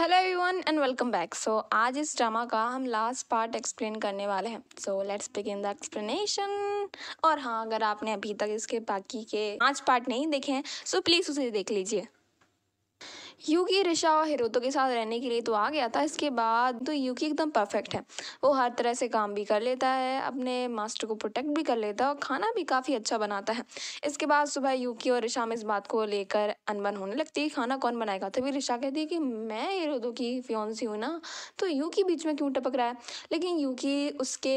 hello everyone and welcome back so आज इस drama का हम लास्ट पार्ट एक्सप्लेन करने वाले हैं so let's begin the explanation और हाँ अगर आपने अभी तक इसके बाकी के पांच पार्ट नहीं देखे हैं सो so प्लीज़ उसे देख लीजिए यूकी रिशा और हिरोतो के साथ रहने के लिए तो आ गया था इसके बाद तो यूकी एकदम परफेक्ट है वो हर तरह से काम भी कर लेता है अपने मास्टर को प्रोटेक्ट भी कर लेता है और खाना भी काफ़ी अच्छा बनाता है इसके बाद सुबह युकी और रिशा में इस बात को लेकर अनबन होने लगती है खाना कौन बनाएगा तभी रिशा कहती है कि मैं हिरोतो की फ्योन्सी हूँ ना तो यूकी बीच में क्यों टपक रहा है लेकिन यूकी उसके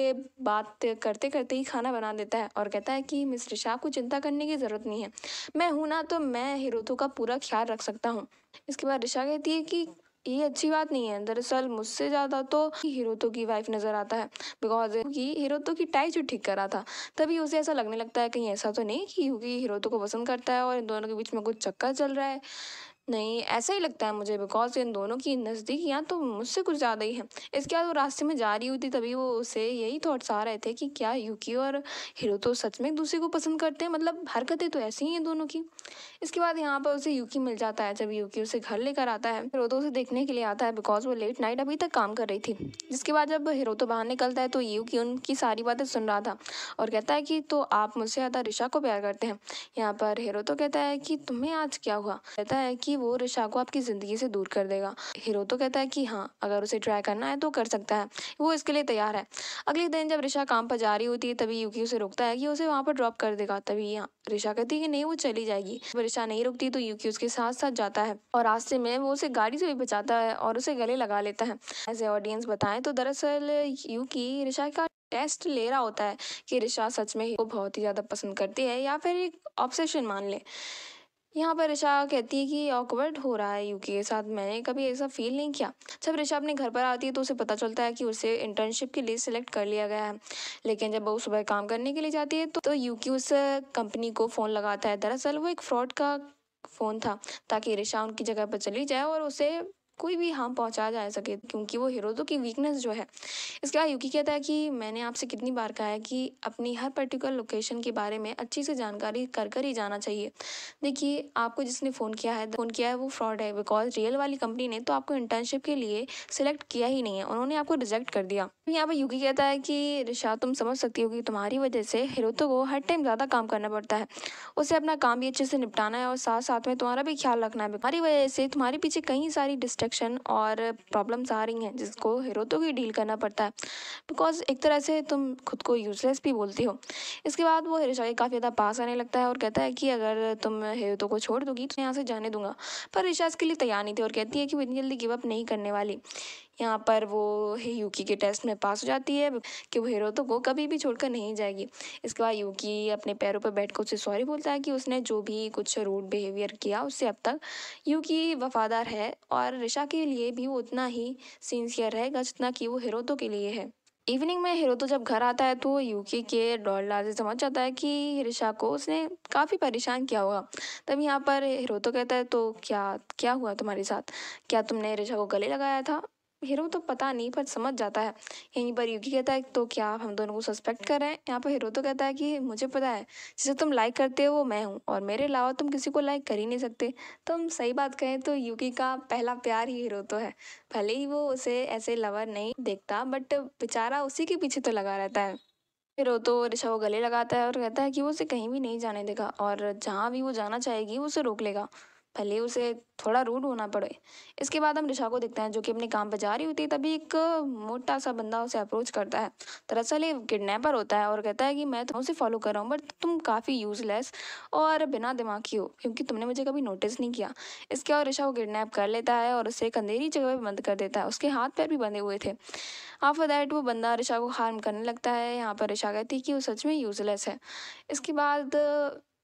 बात करते करते ही खाना बना देता है और कहता है कि मिस रिशा को चिंता करने की ज़रूरत नहीं है मैं हूँ ना तो मैं हिरोतो का पूरा ख्याल रख सकता हूँ इसके बाद ऋषा कहती है कि ये अच्छी बात नहीं है दरअसल मुझसे ज़्यादा तो हिरोतो की वाइफ नज़र आता है बिकॉज कि हिरोतो की टाई जो ठीक कर रहा था तभी उसे ऐसा लगने लगता है कहीं ऐसा तो नहीं कि क्योंकि हिरोतो को पसंद करता है और इन दोनों के बीच में कुछ चक्कर चल रहा है नहीं ऐसा ही लगता है मुझे बिकॉज इन दोनों की नज़दीकियाँ तो मुझसे कुछ ज़्यादा ही हैं इसके बाद वो रास्ते में जा रही हुई थी तभी वो उसे यही थाट्स आ रहे थे कि क्या युकी और हीरो तो सच में एक दूसरे को पसंद करते हैं मतलब हरकतें तो ऐसी ही हैं दोनों की इसके बाद यहाँ पर उसे युकी मिल जाता है जब युकी उसे घर लेकर आता है हिरोतो तो उसे देखने के लिए आता है बिकॉज वो लेट नाइट अभी तक काम कर रही थी जिसके बाद जब हीरो तो बाहर निकलता है तो युकी उनकी सारी बातें सुन रहा था और कहता है कि तो आप मुझसे ज़्यादा रिशा को प्यार करते हैं यहाँ पर हीरो तो कहता है कि तुम्हें आज क्या हुआ कहता है कि कि वो रिशा को आपकी ज़िंदगी से दूर कर देगा हीरो तो कहता है कि हाँ अगर उसे ट्राई करना है तो कर सकता है वो इसके लिए तैयार है अगले दिन जब रिशा काम पर जा रही होती है तभी यूकी उसे रोकता है कि उसे वहाँ पर ड्रॉप कर देगा तभी यहाँ रिशा कहती है कि नहीं वो चली जाएगी जब रिशा नहीं रुकती तो यूकी उसके साथ साथ जाता है और रास्ते में वो उसे गाड़ी से भी बचाता है और उसे गले लगा लेता है एज ए ऑडियंस बताएं तो दरअसल युकी रिशा का टेस्ट ले रहा होता है कि रिशा सच में ही वो बहुत ही ज़्यादा पसंद करती है या फिर एक ऑब्सेशन मान ले यहाँ पर ऋषा कहती है कि ऑकवर्ड हो रहा है यूके के साथ मैंने कभी ऐसा फील नहीं किया जब ऋषा अपने घर पर आती है तो उसे पता चलता है कि उसे इंटर्नशिप के लिए सिलेक्ट कर लिया गया है लेकिन जब वो सुबह काम करने के लिए जाती है तो, तो यूकी उस कंपनी को फ़ोन लगाता है दरअसल वो एक फ्रॉड का फ़ोन था ताकि ऋषा उनकी जगह पर चली जाए और उसे कोई भी हार्म पहुंचा जा सके क्योंकि वो हिरोदो तो की वीकनेस जो है इसके बाद युकी कहता है कि मैंने आपसे कितनी बार कहा है कि अपनी हर पर्टिकुलर लोकेशन के बारे में अच्छी से जानकारी कर कर ही जाना चाहिए देखिए आपको जिसने फ़ोन किया है फ़ोन किया है वो फ्रॉड है बिकॉज रियल वाली कंपनी ने तो आपको इंटर्नशिप के लिए सिलेक्ट किया ही नहीं है उन्होंने आपको रिजेक्ट कर दिया यहाँ पर युकी कहता है कि रिशा तुम समझ सकती हो कि तुम्हारी वजह से हिरोतो को हर टाइम ज़्यादा काम करना पड़ता है उसे अपना काम भी अच्छे से निपटाना है और साथ साथ में तुम्हारा भी ख्याल रखना है तुम्हारी वजह से तुम्हारे पीछे कई सारी डिस्टर्ब डिस्ट्रक्शन और प्रॉब्लम्स आ रही हैं जिसको हीरो तो की डील करना पड़ता है बिकॉज एक तरह से तुम खुद को यूजलेस भी बोलती हो इसके बाद वो हीरो काफ़ी ज़्यादा पास आने लगता है और कहता है कि अगर तुम हिरोतो को छोड़ दोगी तो यहाँ से जाने दूंगा पर ऋषा इसके लिए तैयार नहीं थी और कहती है कि वो इतनी जल्दी गिवअप नहीं करने वाली यहाँ पर वो यूकी के टेस्ट में पास हो जाती है कि वो तो को कभी भी छोड़कर नहीं जाएगी इसके बाद यूकी अपने पैरों पर बैठ कर उसे सॉरी बोलता है कि उसने जो भी कुछ रूड बिहेवियर किया उससे अब तक यूकी वफादार है और रिशा के लिए भी वो उतना ही सिंसियर रहेगा जितना कि वो हिरोतो के लिए है इवनिंग में हीरो तो जब घर आता है तो यूके के डॉल लाजे समझ जाता है कि रिशा को उसने काफ़ी परेशान किया होगा तब यहाँ पर हीरो तो कहता है तो क्या क्या हुआ तुम्हारे साथ क्या तुमने रिशा को गले लगाया था हीरो तो पता नहीं पर समझ जाता है यहीं पर युकी कहता है तो क्या हम दोनों को सस्पेक्ट कर रहे हैं यहाँ पर हीरो तो कहता है कि मुझे पता है जिसे तुम लाइक करते हो वो मैं हूँ और मेरे अलावा तुम किसी को लाइक कर ही नहीं सकते तुम तो सही बात कहें तो युकी का पहला प्यार ही हीरो तो है भले ही वो उसे ऐसे लवर नहीं देखता बट बेचारा उसी के पीछे तो लगा रहता है फिर वो तो ऋषा को गले लगाता है और कहता है कि वो उसे कहीं भी नहीं जाने देगा और जहाँ भी वो जाना चाहेगी वो उसे रोक लेगा भले उसे थोड़ा रूड होना पड़े इसके बाद हम रिशा को देखते हैं जो कि अपने काम पर जा रही होती है तभी एक मोटा सा बंदा उसे अप्रोच करता है दरअसल ये किडनैपर होता है और कहता है कि मैं तुम्हें उसे फॉलो कर रहा हूँ बट तुम काफ़ी यूजलेस और बिना दिमाग की हो क्योंकि तुमने मुझे कभी नोटिस नहीं किया इसके और रिशा को किडनैप कर लेता है और उसे एक अंधेरी जगह पर बंद कर देता है उसके हाथ पैर भी बंधे हुए थे आफ्टर दैट वो बंदा रिशा को हार्म करने लगता है यहाँ पर रिशा कहती है कि वो सच में यूजलेस है इसके बाद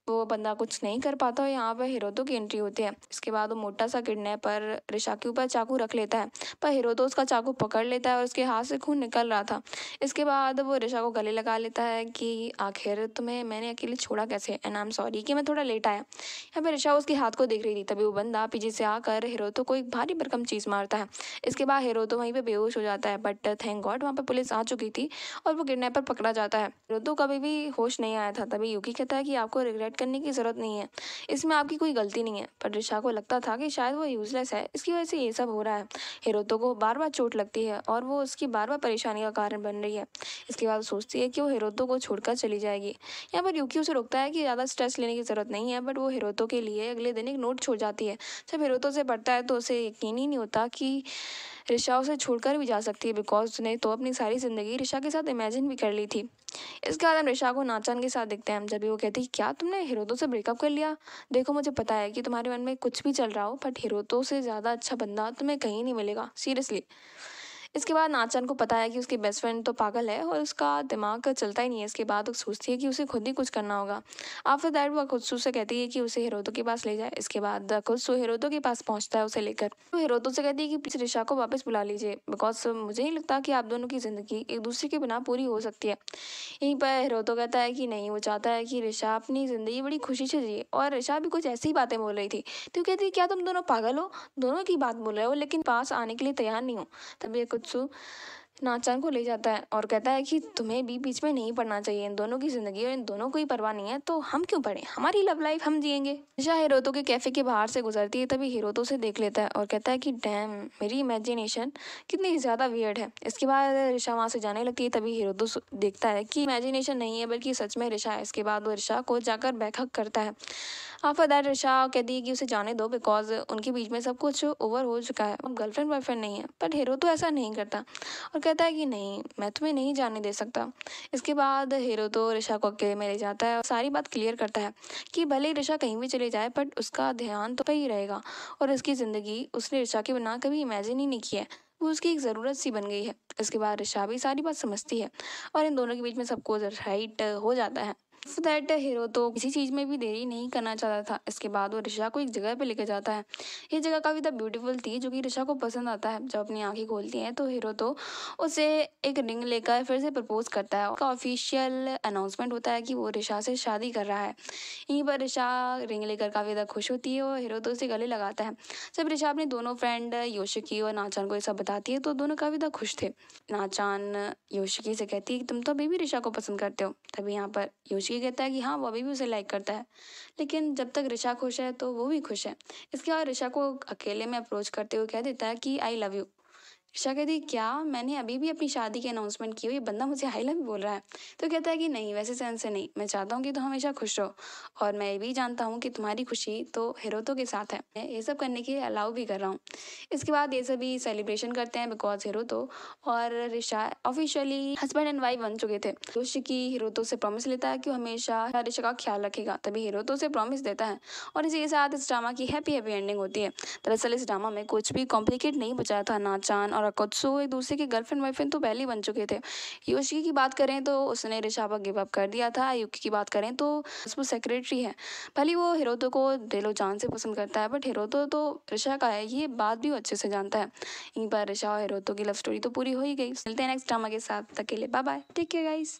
तो वो बंदा कुछ नहीं कर पाता और यहाँ पर हिरोदो तो की एंट्री होती है इसके बाद वो मोटा सा किडनैपर रिशा के ऊपर चाकू रख लेता है पर हिरोदो तो उसका चाकू पकड़ लेता है और उसके हाथ से खून निकल रहा था इसके बाद वो रिशा को गले लगा लेता है कि आखिर तुम्हें मैंने अकेले छोड़ा कैसे एंड आई एम सॉरी कि मैं थोड़ा लेट आया यहाँ पर रिशा उसके हाथ को देख रही थी तभी वो बंदा पीछे से आकर हिरोतो को एक भारी भरकम चीज़ मारता है इसके बाद हिरोतो वहीं पर बेहोश हो जाता है बट थैंक गॉड वहाँ पर पुलिस आ चुकी थी और वो पर पकड़ा जाता है हिरोदो कभी भी होश नहीं आया था तभी यूकी कहता है कि आपको रिग्रेट करने की ज़रूरत नहीं है इसमें आपकी कोई गलती नहीं है पर रिशा को लगता था कि शायद वो यूजलेस है इसकी वजह से ये सब हो रहा है हिरोतो को बार बार चोट लगती है और वो उसकी बार बार परेशानी का कारण बन रही है इसके बाद सोचती है कि वो हिरोतो को छोड़कर चली जाएगी यहाँ पर यूकी उसे रोकता है कि ज़्यादा स्ट्रेस लेने की ज़रूरत नहीं है बट वो हिरोतो के लिए अगले दिन एक नोट छोड़ जाती है जब हिरोतो से पढ़ता है तो उसे यकीन ही नहीं होता कि रिशा उसे छोड़कर भी जा सकती है बिकॉज उसने तो अपनी सारी ज़िंदगी रिशा के साथ इमेजिन भी कर ली थी इसके बाद हम रिशा को नाचान के साथ देखते हैं हम जब भी वो कहती है क्या तुमने हिरोदो तो से ब्रेकअप कर लिया देखो मुझे पता है कि तुम्हारे मन में कुछ भी चल रहा हो बट हिरोदो तो से ज़्यादा अच्छा बंदा तुम्हें कहीं नहीं मिलेगा सीरियसली इसके बाद नाचन को पता है कि उसकी बेस्ट फ्रेंड तो पागल है और उसका दिमाग चलता ही नहीं है इसके बाद वो सोचती है कि उसे खुद ही कुछ करना होगा आफ्टर दैट वो खुद से कहती है कि उसे हिरोदो के पास ले जाए इसके बाद खुद सु हिरोदो के पास पहुंचता है उसे लेकर तो हिरोदो से कहती है कि प्लीज रिशा को वापस बुला लीजिए बिकॉज मुझे नहीं लगता कि आप दोनों की ज़िंदगी एक दूसरे के बिना पूरी हो सकती है यहीं पर हिरोदो कहता है कि नहीं वो चाहता है कि रिशा अपनी ज़िंदगी बड़ी खुशी से जिए और रिशा भी कुछ ऐसी ही बातें बोल रही थी तो कहती है क्या तुम दोनों पागल हो दोनों की बात बोल रहे हो लेकिन पास आने के लिए तैयार नहीं हो तभी 就。नाचान को ले जाता है और कहता है कि तुम्हें भी बीच में नहीं पढ़ना चाहिए इन दोनों की ज़िंदगी और इन दोनों को ही परवाह नहीं है तो हम क्यों पढ़ें हमारी लव लाइफ हम जियेंगे निशा हिरोतो के कैफ़े के बाहर से गुजरती है तभी हिरोतो से देख लेता है और कहता है कि डैम मेरी इमेजिनेशन कितनी ज़्यादा वियर्ड है इसके बाद रिशा वहाँ से जाने लगती है तभी हिरोतो देखता है कि इमेजिनेशन नहीं है बल्कि सच में रिशा है इसके बाद वो रिशा को जाकर बैकअप करता है आफ्टर दैट रिशा कहती है कि उसे जाने दो बिकॉज उनके बीच में सब कुछ ओवर हो चुका है अब गर्लफ्रेंड बॉयफ्रेंड नहीं है पर हिरोतो ऐसा नहीं करता और कहता है कि नहीं मैं तुम्हें नहीं जाने दे सकता इसके बाद हीरो तो ऋषा को अकेले में ले जाता है और सारी बात क्लियर करता है कि भले ही ऋषा कहीं भी चले जाए बट उसका ध्यान तो पे ही रहेगा और उसकी ज़िंदगी उसने ऋषा के बिना कभी इमेजिन ही नहीं किया है वो उसकी एक ज़रूरत सी बन गई है इसके बाद ऋषा भी सारी बात समझती है और इन दोनों के बीच में सबको राइट हो जाता है सो दैट हीरो तो किसी चीज़ में भी देरी नहीं करना चाहता था इसके बाद वो ऋषा को एक जगह पर लेकर जाता है ये जगह काफ़ी ज़्यादा ब्यूटीफुल थी जो कि ऋषा को पसंद आता है जब अपनी आँखें खोलती हैं तो हीरो तो उसे एक रिंग लेकर फिर से प्रपोज करता है उसका ऑफिशियल अनाउंसमेंट होता है कि वो ऋषा से शादी कर रहा है यहीं पर ऋषा रिंग लेकर काफ़ी ज़्यादा खुश होती है और हीरो तो उसे गले लगाता है जब ऋषा अपने दोनों फ्रेंड योशिकी और नाचान को ये सब बताती है तो दोनों काफ़ी ज़्यादा खुश थे नाचान योशिकी से कहती है तुम तो अभी भी ऋषा को पसंद करते हो तभी यहाँ पर योशिक खुश ये कहता है कि हाँ वो अभी भी उसे लाइक करता है लेकिन जब तक ऋषा खुश है तो वो भी खुश है इसके बाद ऋषा को अकेले में अप्रोच करते हुए कह देता है कि आई लव यू ईशा कहती है क्या मैंने अभी भी अपनी शादी की अनाउंसमेंट की हुई बंदा मुझे हाई लव बोल रहा है तो कहता है कि नहीं वैसे सेंस से नहीं मैं चाहता हूँ कि तुम हमेशा खुश रहो और मैं ये भी जानता हूँ कि तुम्हारी खुशी तो हिरोतो के साथ है मैं ये सब करने के लिए अलाउ भी कर रहा हूँ इसके बाद ये सभी सेलिब्रेशन करते हैं बिकॉज हिरोतो और Risha officially husband and wife बन चुके थे जोशी की हिरोतो से प्रॉमिस लेता है कि हमेशा रिशा का ख्याल रखेगा तभी हिरोतो से प्रॉमिस देता है और इसी के साथ इस ड्रामा की हैप्पी हैप्पी एंडिंग होती है दरअसल इस ड्रामा में कुछ भी कॉम्प्लिकेट नहीं बचाया था ना चांद और अकौद सो एक दूसरे के गर्लफ्रेंड वाइफ्रेंड तो पहले ही बन चुके थे योशी की बात करें तो उसने ऋषा पर गिव अप कर दिया था युकी की बात करें तो वो सेक्रेटरी है पहले वो हिरोतो को दिलो जान से पसंद करता है बट हिरोतो तो ऋषा का है ये बात भी वो अच्छे से जानता है यहीं पर ऋषा और हिरोतो की लव स्टोरी तो पूरी हो ही गई मिलते हैं नेक्स्ट ड्रामा के साथ तक के लिए bye bye take care guys